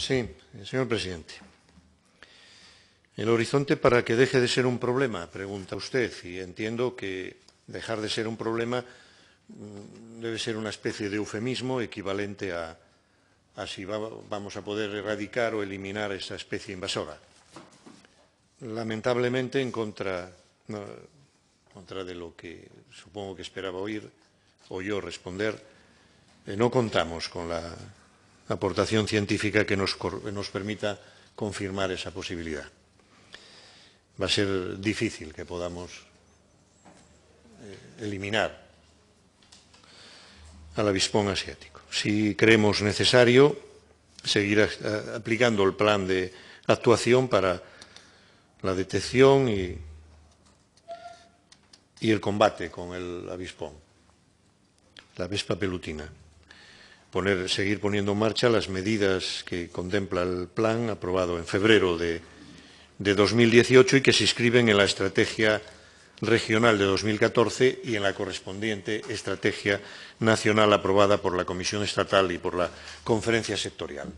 Sí, señor presidente. El horizonte para que deje de ser un problema, pregunta usted, y entiendo que dejar de ser un problema mm, debe ser una especie de eufemismo equivalente a, si vamos a poder erradicar o eliminar esa especie invasora. Lamentablemente, en contra, de lo que supongo que esperaba oír o yo responder, eh, no contamos con la aportación científica que nos, permita confirmar esa posibilidad. Va a ser difícil que podamos eh, eliminar al avispón asiático. Si creemos necesario, seguir aplicando el plan de actuación para la detección y, y el combate con el avispón, la vespa pelutina seguir poniendo en marcha las medidas que contempla el plan aprobado en febrero de, 2018 y que se inscriben en la estrategia regional de 2014 y en la correspondiente estrategia nacional aprobada por la Comisión Estatal y por la Conferencia Sectorial.